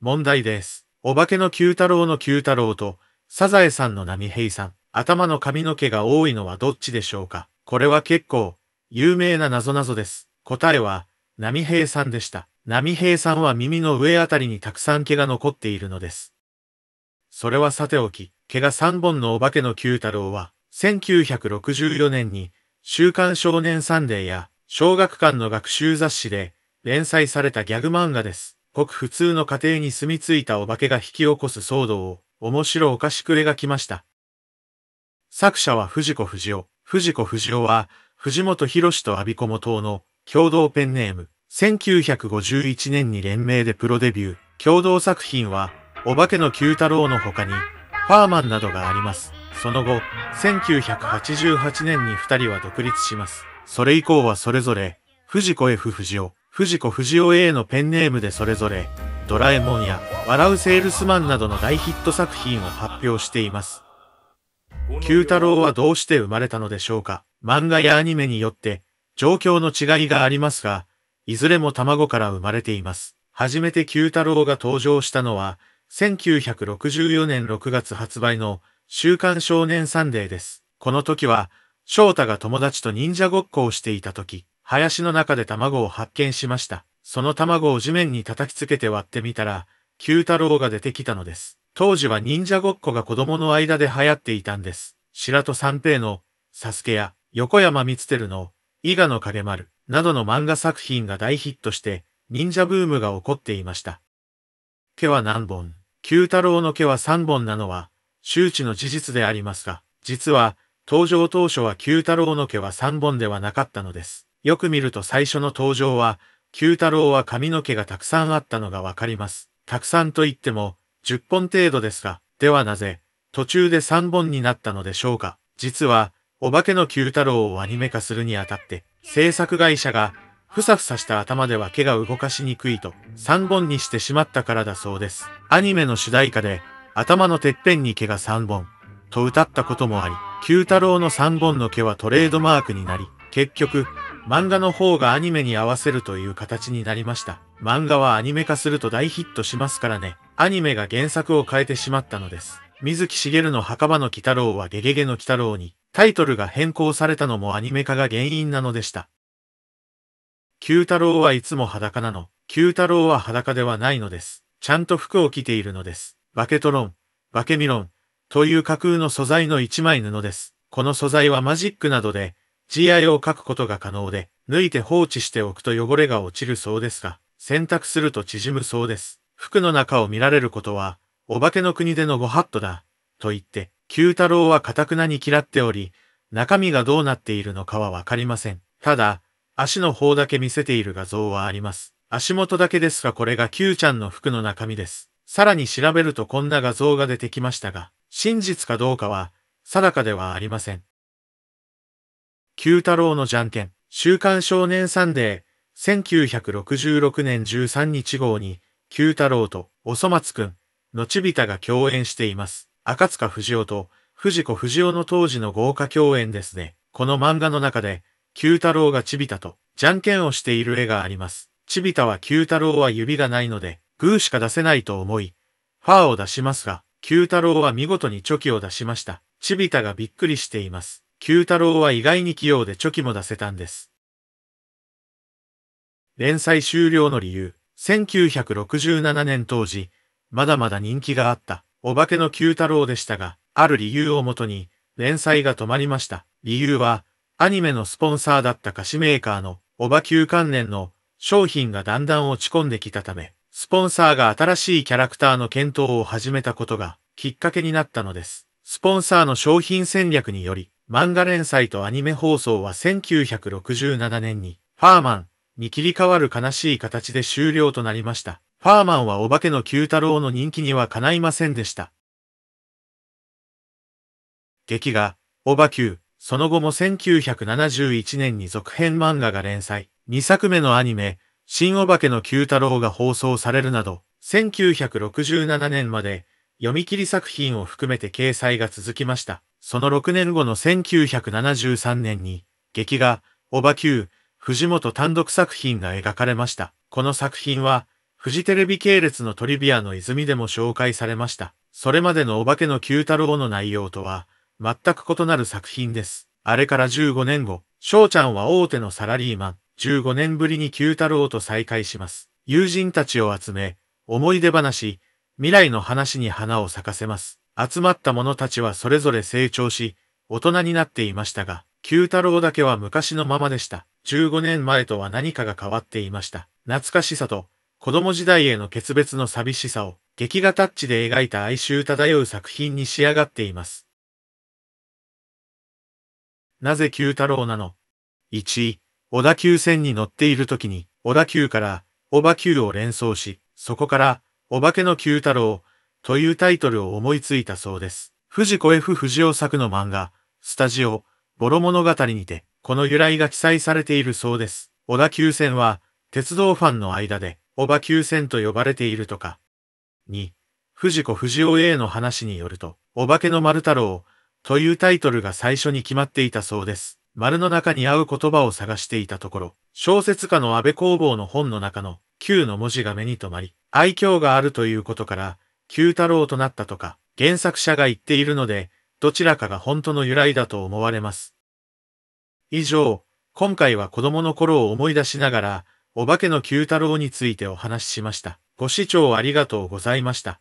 問題です。お化けの九太郎の九太郎と、サザエさんの波平さん、頭の髪の毛が多いのはどっちでしょうかこれは結構、有名な謎々です。答えは、波平さんでした。波平さんは耳の上あたりにたくさん毛が残っているのです。それはさておき、毛が3本のお化けの九太郎は、1964年に、週刊少年サンデーや、小学館の学習雑誌で、連載されたギャグ漫画です。ごく普通の家庭に住み着いたお化けが引き起こす騒動を、面白おかしくれが来ました。作者は藤子不二雄。藤子不二雄は、藤本博士と阿鼻子も島の共同ペンネーム、1951年に連名でプロデビュー。共同作品は、お化けの九太郎の他に、ファーマンなどがあります。その後、1988年に二人は独立します。それ以降はそれぞれ、藤子 F 不二雄、藤子不二雄 A のペンネームでそれぞれ、ドラえもんや、笑うセールスマンなどの大ヒット作品を発表しています。Q 太郎はどうして生まれたのでしょうか漫画やアニメによって、状況の違いがありますが、いずれも卵から生まれています。初めて Q 太郎が登場したのは、1964年6月発売の、週刊少年サンデーです。この時は、翔太が友達と忍者ごっこをしていた時、林の中で卵を発見しました。その卵を地面に叩きつけて割ってみたら、九太郎が出てきたのです。当時は忍者ごっこが子供の間で流行っていたんです。白戸三平の、サスケや、横山光輝の、伊賀の影丸、などの漫画作品が大ヒットして、忍者ブームが起こっていました。毛は何本九太郎の毛は3本なのは、周知の事実でありますが、実は、登場当初は九太郎の毛は3本ではなかったのです。よく見ると最初の登場は、九太郎は髪の毛がたくさんあったのがわかります。たくさんと言っても、10本程度ですが、ではなぜ、途中で3本になったのでしょうか。実は、お化けの九太郎をアニメ化するにあたって、制作会社が、ふさふさした頭では毛が動かしにくいと、3本にしてしまったからだそうです。アニメの主題歌で、頭のてっぺんに毛が3本、と歌ったこともあり、九太郎の3本の毛はトレードマークになり、結局、漫画の方がアニメに合わせるという形になりました。漫画はアニメ化すると大ヒットしますからね。アニメが原作を変えてしまったのです。水木しげるの墓場の鬼太郎はゲゲゲの鬼太郎に、タイトルが変更されたのもアニメ化が原因なのでした。九太郎はいつも裸なの。九太郎は裸ではないのです。ちゃんと服を着ているのです。バケトロン、バケミロン、という架空の素材の一枚布です。この素材はマジックなどで g 愛を書くことが可能で、抜いて放置しておくと汚れが落ちるそうですが、洗濯すると縮むそうです。服の中を見られることは、お化けの国でのご法度だ、と言って、九太郎は堅くなに嫌っており、中身がどうなっているのかはわかりません。ただ、足の方だけ見せている画像はあります。足元だけですがこれが Q ちゃんの服の中身です。さらに調べるとこんな画像が出てきましたが、真実かどうかは定かではありません。九太郎のじゃんけん、週刊少年サンデー、1966年13日号に、九太郎とおそ松くん、のちびたが共演しています。赤塚不二夫と藤子不二雄の当時の豪華共演ですね。この漫画の中で、九太郎がちびたと、じゃんけんをしている絵があります。ちびたは九太郎は指がないので、グーしか出せないと思い、ファーを出しますが、九太郎は見事にチョキを出しました。ちびたがびっくりしています。九太郎は意外に器用でチョキも出せたんです。連載終了の理由、1967年当時、まだまだ人気があった、お化けの九太郎でしたが、ある理由をもとに、連載が止まりました。理由は、アニメのスポンサーだった菓子メーカーの、おば級関連の商品がだんだん落ち込んできたため、スポンサーが新しいキャラクターの検討を始めたことが、きっかけになったのです。スポンサーの商品戦略により、漫画連載とアニメ放送は1967年に、ファーマンに切り替わる悲しい形で終了となりました。ファーマンはお化けの九太郎の人気にはかないませんでした。劇が、オバきゅう。その後も1971年に続編漫画が連載、2作目のアニメ、新お化けの九太郎が放送されるなど、1967年まで読み切り作品を含めて掲載が続きました。その6年後の1973年に、劇画、オバキュー、藤本単独作品が描かれました。この作品は、フジテレビ系列のトリビアの泉でも紹介されました。それまでのお化けの九太郎の内容とは、全く異なる作品です。あれから15年後、翔ちゃんは大手のサラリーマン、15年ぶりに九太郎と再会します。友人たちを集め、思い出話、未来の話に花を咲かせます。集まった者たちはそれぞれ成長し、大人になっていましたが、九太郎だけは昔のままでした。15年前とは何かが変わっていました。懐かしさと、子供時代への決別の寂しさを、劇画タッチで描いた哀愁漂う作品に仕上がっています。なぜ九太郎なの ?1、小田急線に乗っている時に、小田急から、小田急を連想し、そこから、お化けの九太郎、というタイトルを思いついたそうです。藤子 F 不二雄作の漫画、スタジオ、ボロ物語にて、この由来が記載されているそうです。小田急線は、鉄道ファンの間で、小田急線と呼ばれているとか。2、藤子不二雄 A の話によると、お化けの丸太郎、というタイトルが最初に決まっていたそうです。丸の中に合う言葉を探していたところ、小説家の安倍工房の本の中の、Q の文字が目に留まり、愛嬌があるということから、九太郎となったとか、原作者が言っているので、どちらかが本当の由来だと思われます。以上、今回は子供の頃を思い出しながら、お化けの九太郎についてお話ししました。ご視聴ありがとうございました。